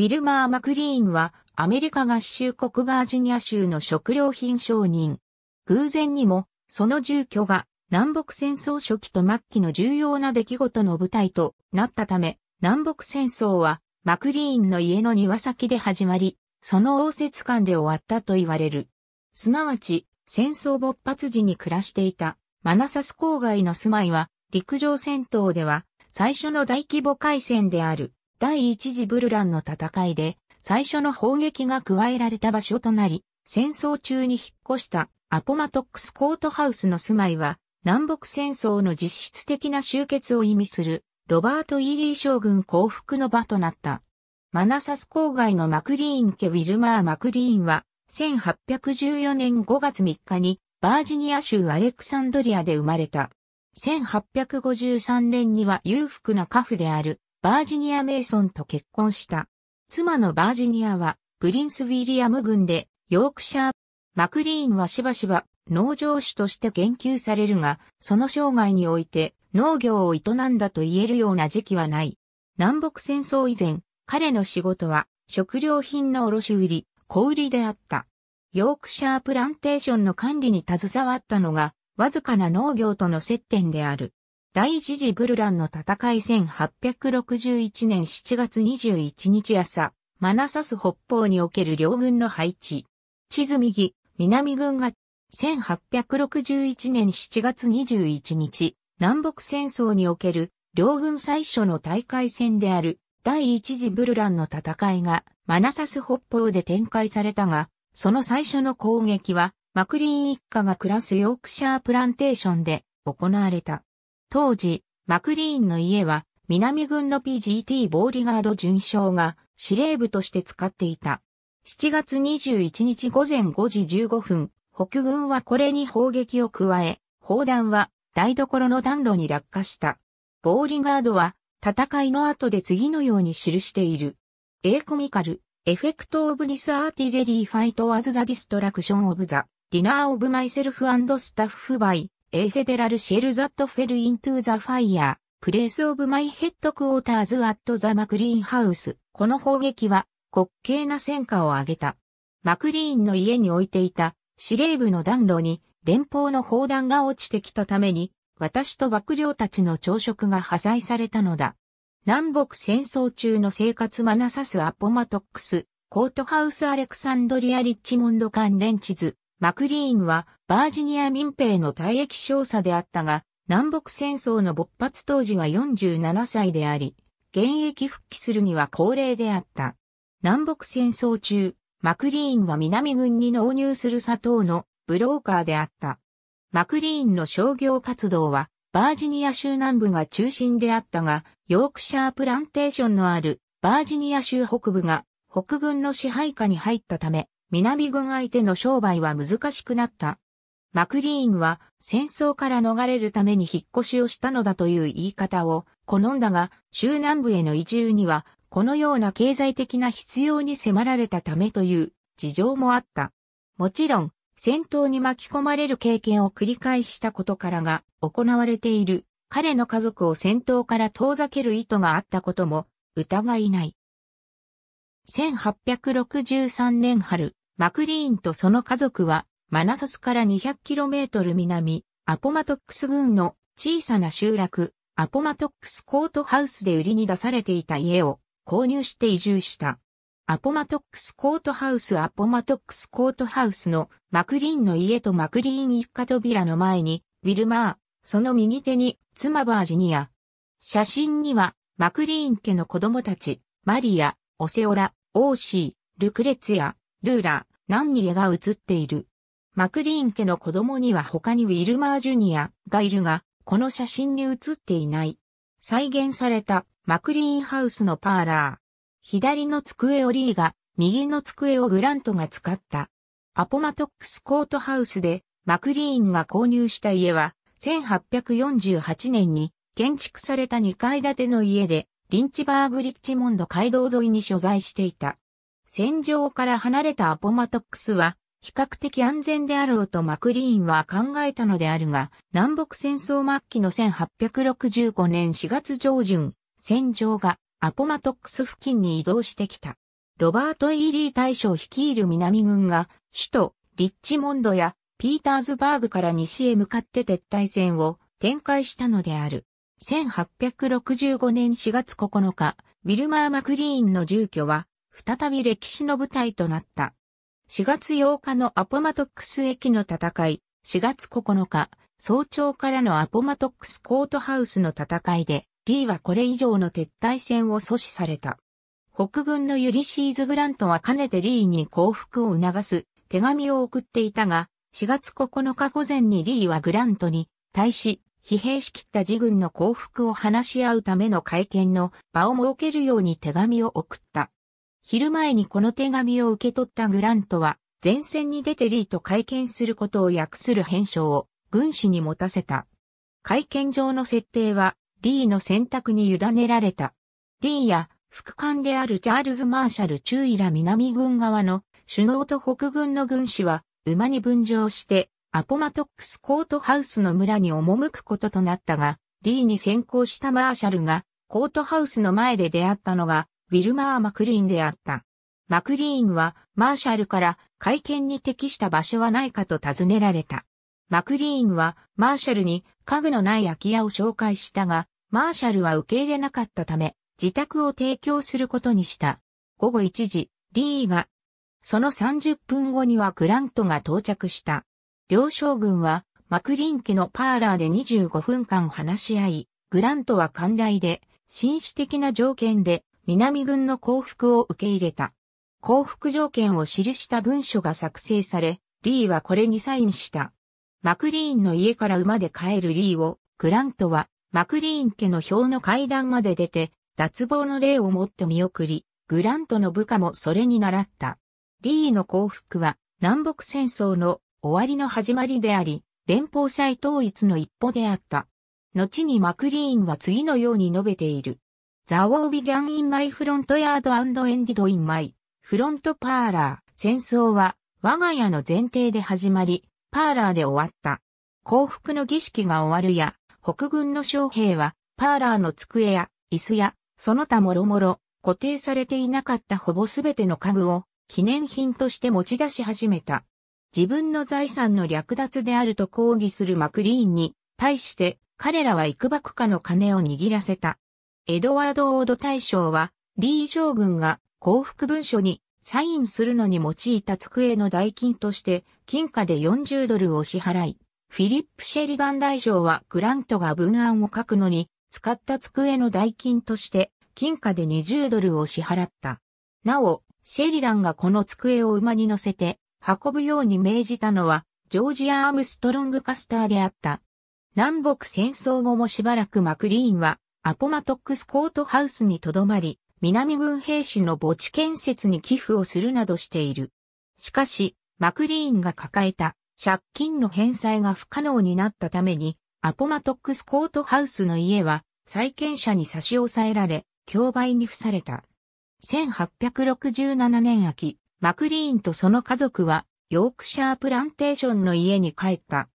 ウィルマー・マクリーンはアメリカ合衆国バージニア州の食料品商人。偶然にも、その住居が南北戦争初期と末期の重要な出来事の舞台となったため、南北戦争はマクリーンの家の庭先で始まり、その応接間で終わったと言われる。すなわち、戦争勃発時に暮らしていたマナサス郊外の住まいは、陸上戦闘では最初の大規模海戦である。第一次ブルランの戦いで最初の砲撃が加えられた場所となり、戦争中に引っ越したアポマトックスコートハウスの住まいは、南北戦争の実質的な終結を意味する、ロバート・イーリー将軍降伏の場となった。マナサス郊外のマクリーン家ウィルマー・マクリーンは、1814年5月3日に、バージニア州アレクサンドリアで生まれた。1853年には裕福な家父であるバージニア・メイソンと結婚した。妻のバージニアは、プリンス・ウィリアム軍で、ヨークシャー、マクリーンはしばしば農場主として言及されるが、その生涯において農業を営んだと言えるような時期はない。南北戦争以前、彼の仕事は食料品の卸売、小売であった。ヨークシャープランテーションの管理に携わったのが、わずかな農業との接点である。第一次ブルランの戦い1861年7月21日朝、マナサス北方における両軍の配置。地図右、南軍が、1861年7月21日、南北戦争における両軍最初の大会戦である第一次ブルランの戦いがマナサス北方で展開されたが、その最初の攻撃はマクリーン一家が暮らすヨークシャープランテーションで行われた。当時、マクリーンの家は、南軍の PGT ボーリガード巡将が司令部として使っていた。7月21日午前5時15分、北軍はこれに砲撃を加え、砲弾は台所の暖炉に落下した。ボーリガードは戦いの後で次のように記している。A コミカル、エフェクトオブディスアーティレリーファイトアズザディストラクションオブザ、ディナーオブマイセルフスタッフバイ、エイフェデラルシェルザットフェルイントゥザファイヤー、プレイスオブマイヘッドクォーターズアットザマクリーンハウス。この砲撃は、滑稽な戦果を挙げた。マクリーンの家に置いていた司令部の暖炉に連邦の砲弾が落ちてきたために、私と幕僚たちの朝食が破砕されたのだ。南北戦争中の生活マナサスアポマトックス、コートハウスアレクサンドリアリッチモンド関連地図、マクリーンはバージニア民兵の退役少佐であったが、南北戦争の勃発当時は47歳であり、現役復帰するには高齢であった。南北戦争中、マクリーンは南軍に納入する砂糖のブローカーであった。マクリーンの商業活動は、バージニア州南部が中心であったが、ヨークシャープランテーションのあるバージニア州北部が北軍の支配下に入ったため、南軍相手の商売は難しくなった。マクリーンは戦争から逃れるために引っ越しをしたのだという言い方を好んだが、州南部への移住にはこのような経済的な必要に迫られたためという事情もあった。もちろん、戦闘に巻き込まれる経験を繰り返したことからが行われている彼の家族を戦闘から遠ざける意図があったことも疑いない。1863年春、マクリーンとその家族は、マナサスから 200km 南、アポマトックス郡の小さな集落、アポマトックスコートハウスで売りに出されていた家を購入して移住した。アポマトックスコートハウスアポマトックスコートハウスのマクリーンの家とマクリーン一家扉の前に、ウィルマー、その右手に妻バージニア。写真には、マクリーン家の子供たち、マリア、オセオラ、オーシー、ルクレツヤ、ルーラ、何に絵が写っている。マクリーン家の子供には他にウィルマー・ジュニアがいるが、この写真に写っていない。再現されたマクリーンハウスのパーラー。左の机をリーが、右の机をグラントが使った。アポマトックスコートハウスでマクリーンが購入した家は、1848年に建築された2階建ての家で、リンチバーグ・リッチモンド街道沿いに所在していた。戦場から離れたアポマトックスは、比較的安全であろうとマクリーンは考えたのであるが、南北戦争末期の1865年4月上旬、戦場がアポマトックス付近に移動してきた。ロバート・イーリー大将率いる南軍が、首都リッチモンドやピーターズバーグから西へ向かって撤退戦を展開したのである。1865年4月9日、ウィルマー・マクリーンの住居は再び歴史の舞台となった。4月8日のアポマトックス駅の戦い、4月9日、早朝からのアポマトックスコートハウスの戦いで、リーはこれ以上の撤退戦を阻止された。北軍のユリシーズ・グラントはかねてリーに降伏を促す手紙を送っていたが、4月9日午前にリーはグラントに対し、疲弊しきった自軍の降伏を話し合うための会見の場を設けるように手紙を送った。昼前にこの手紙を受け取ったグラントは、前線に出てリーと会見することを訳する編集を軍師に持たせた。会見場の設定は、リーの選択に委ねられた。リーや、副官であるチャールズ・マーシャル中イら南軍側の首脳と北軍の軍師は、馬に分乗して、アポマトックスコートハウスの村に赴くこととなったが、リーに先行したマーシャルが、コートハウスの前で出会ったのが、ウィルマー・マクリーンであった。マクリーンはマーシャルから会見に適した場所はないかと尋ねられた。マクリーンはマーシャルに家具のない空き家を紹介したが、マーシャルは受け入れなかったため、自宅を提供することにした。午後1時、リーが、その30分後にはグラントが到着した。両将軍はマクリーン家のパーラーで25分間話し合い、グラントは寛大で、紳士的な条件で南軍の降伏を受け入れた。降伏条件を記した文書が作成され、リーはこれにサインした。マクリーンの家から馬で帰るリーを、グラントは、マクリーン家の表の階段まで出て、脱帽の霊をもって見送り、グラントの部下もそれに倣った。リーの降伏は、南北戦争の終わりの始まりであり、連邦再統一の一歩であった。後にマクリーンは次のように述べている。ザ h e war b ン g a n in my front yard and ended i ー m ー戦争は我が家の前提で始まり、パーラーで終わった。幸福の儀式が終わるや、北軍の将兵はパーラーの机や椅子やその他もろもろ固定されていなかったほぼすべての家具を記念品として持ち出し始めた。自分の財産の略奪であると抗議するマクリーンに対して彼らは幾ばくかの金を握らせた。エドワード・オード大将は、リー将軍が幸福文書にサインするのに用いた机の代金として、金貨で40ドルを支払い、フィリップ・シェリガン大将はグラントが文案を書くのに、使った机の代金として、金貨で20ドルを支払った。なお、シェリダンがこの机を馬に乗せて、運ぶように命じたのは、ジョージア・アームストロング・カスターであった。南北戦争後もしばらくマクリーンは、アポマトックスコートハウスに留まり、南軍兵士の墓地建設に寄付をするなどしている。しかし、マクリーンが抱えた借金の返済が不可能になったために、アポマトックスコートハウスの家は債権者に差し押さえられ、競売に付された。1867年秋、マクリーンとその家族は、ヨークシャープランテーションの家に帰った。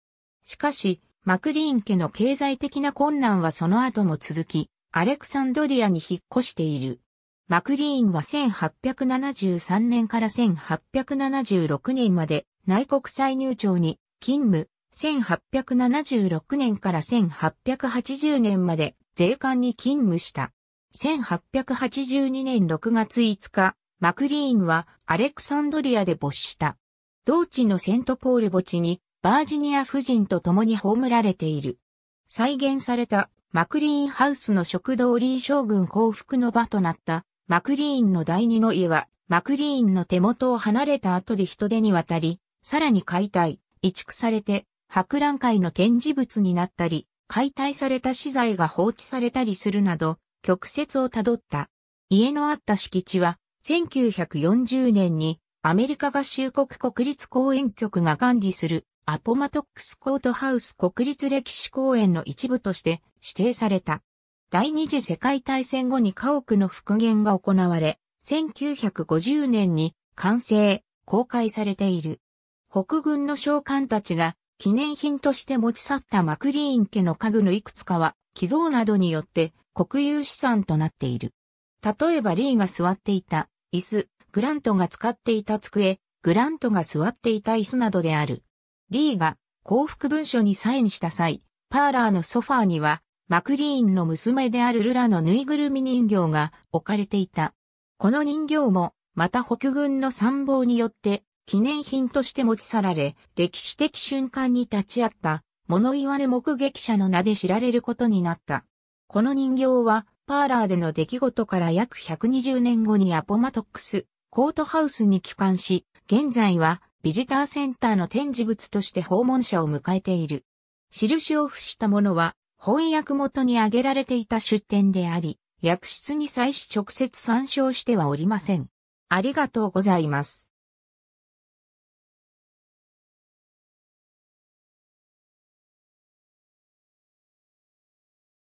しかし、マクリーン家の経済的な困難はその後も続き、アレクサンドリアに引っ越している。マクリーンは1873年から1876年まで内国歳入庁に勤務、1876年から1880年まで税関に勤務した。1882年6月5日、マクリーンはアレクサンドリアで没した。同地のセントポール墓地にバージニア夫人と共に葬られている。再現されたマクリーンハウスの食堂リー将軍降伏の場となったマクリーンの第二の家はマクリーンの手元を離れた後で人手に渡り、さらに解体、移築されて博覧会の展示物になったり、解体された資材が放置されたりするなど、曲折をたどった。家のあった敷地は、1940年にアメリカ合衆国国立公園局が管理するアポマトックスコートハウス国立歴史公園の一部として指定された。第二次世界大戦後に家屋の復元が行われ、1950年に完成、公開されている。北軍の将官たちが記念品として持ち去ったマクリーン家の家具のいくつかは寄贈などによって国有資産となっている。例えばリーが座っていた椅子、グラントが使っていた机、グラントが座っていた椅子などである。リーが幸福文書にサインした際、パーラーのソファーには、マクリーンの娘であるルラのぬいぐるみ人形が置かれていた。この人形も、また北軍の参謀によって記念品として持ち去られ、歴史的瞬間に立ち会った物言わぬ目撃者の名で知られることになった。この人形は、パーラーでの出来事から約120年後にアポマトックス、コートハウスに帰還し、現在はビジターセンターの展示物として訪問者を迎えている。印を付したものは、翻訳元に挙げられていた出典であり、訳室に際し直接参照してはおりません。ありがとうございます。